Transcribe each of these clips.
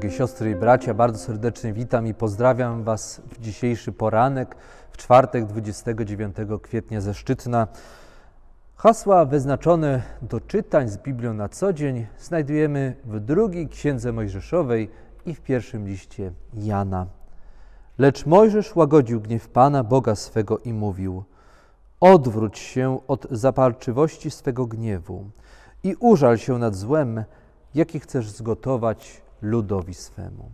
drogie siostry i bracia, bardzo serdecznie witam i pozdrawiam Was w dzisiejszy poranek, w czwartek 29 kwietnia ze Szczytna. Hasła wyznaczone do czytań z Biblią na co dzień znajdujemy w drugiej Księdze Mojżeszowej i w pierwszym liście Jana. Lecz Mojżesz łagodził gniew Pana Boga swego i mówił: Odwróć się od zaparczywości swego gniewu i użal się nad złem, jaki chcesz zgotować ludowi swemu.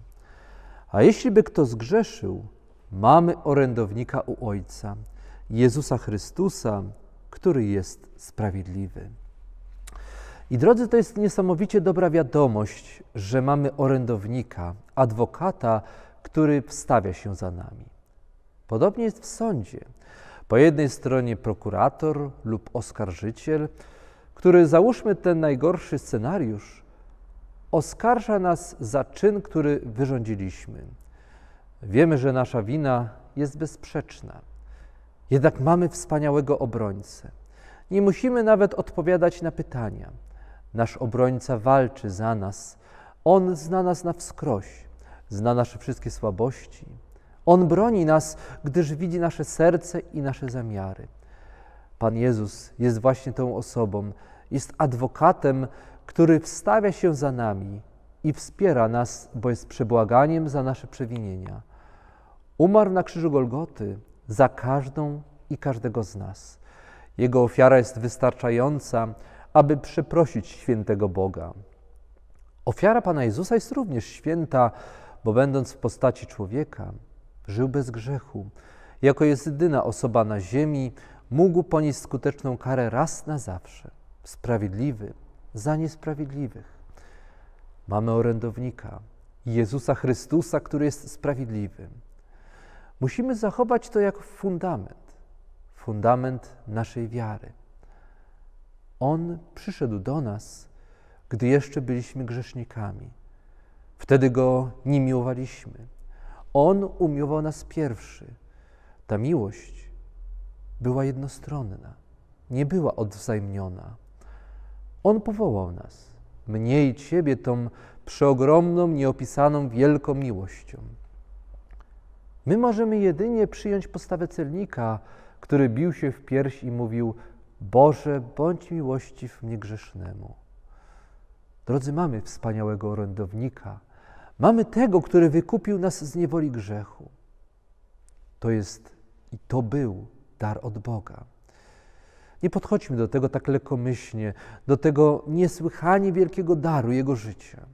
A jeśli by kto zgrzeszył, mamy orędownika u Ojca, Jezusa Chrystusa, który jest sprawiedliwy. I drodzy, to jest niesamowicie dobra wiadomość, że mamy orędownika, adwokata, który wstawia się za nami. Podobnie jest w sądzie. Po jednej stronie prokurator lub oskarżyciel, który załóżmy ten najgorszy scenariusz, oskarża nas za czyn, który wyrządziliśmy. Wiemy, że nasza wina jest bezsprzeczna. Jednak mamy wspaniałego obrońcę. Nie musimy nawet odpowiadać na pytania. Nasz obrońca walczy za nas. On zna nas na wskroś, zna nasze wszystkie słabości. On broni nas, gdyż widzi nasze serce i nasze zamiary. Pan Jezus jest właśnie tą osobą, jest adwokatem, który wstawia się za nami i wspiera nas, bo jest przebłaganiem za nasze przewinienia. Umarł na krzyżu Golgoty za każdą i każdego z nas. Jego ofiara jest wystarczająca, aby przeprosić świętego Boga. Ofiara Pana Jezusa jest również święta, bo będąc w postaci człowieka, żył bez grzechu. Jako jest jedyna osoba na ziemi, mógł ponieść skuteczną karę raz na zawsze, sprawiedliwy za niesprawiedliwych. Mamy orędownika, Jezusa Chrystusa, który jest sprawiedliwy. Musimy zachować to jako fundament, fundament naszej wiary. On przyszedł do nas, gdy jeszcze byliśmy grzesznikami. Wtedy go nie miłowaliśmy. On umiłował nas pierwszy. Ta miłość była jednostronna, nie była odwzajemniona. On powołał nas, mnie i Ciebie, tą przeogromną, nieopisaną wielką miłością. My możemy jedynie przyjąć postawę celnika, który bił się w pierś i mówił: Boże, bądź miłościw mnie grzesznemu. Drodzy, mamy wspaniałego orędownika, mamy tego, który wykupił nas z niewoli grzechu. To jest i to był dar od Boga. Nie podchodźmy do tego tak lekkomyślnie, do tego niesłychanie wielkiego daru Jego życia.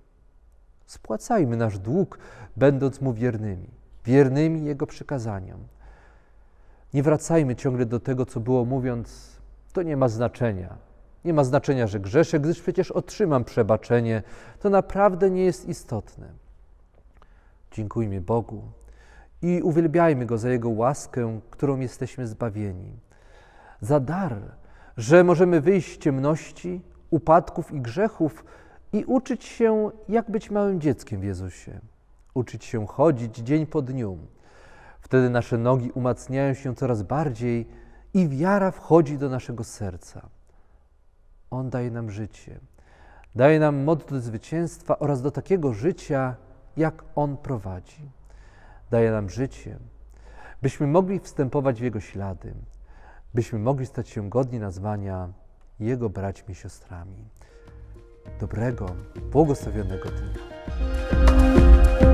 Spłacajmy nasz dług, będąc Mu wiernymi, wiernymi Jego przykazaniom. Nie wracajmy ciągle do tego, co było mówiąc, to nie ma znaczenia. Nie ma znaczenia, że grzeszę, gdyż przecież otrzymam przebaczenie. To naprawdę nie jest istotne. Dziękujmy Bogu i uwielbiajmy Go za Jego łaskę, którą jesteśmy zbawieni. Za dar, że możemy wyjść z ciemności, upadków i grzechów i uczyć się, jak być małym dzieckiem w Jezusie. Uczyć się chodzić dzień po dniu. Wtedy nasze nogi umacniają się coraz bardziej i wiara wchodzi do naszego serca. On daje nam życie. Daje nam moc do zwycięstwa oraz do takiego życia, jak On prowadzi daje nam życie, byśmy mogli wstępować w Jego ślady, byśmy mogli stać się godni nazwania Jego braćmi i siostrami. Dobrego, błogosławionego dnia.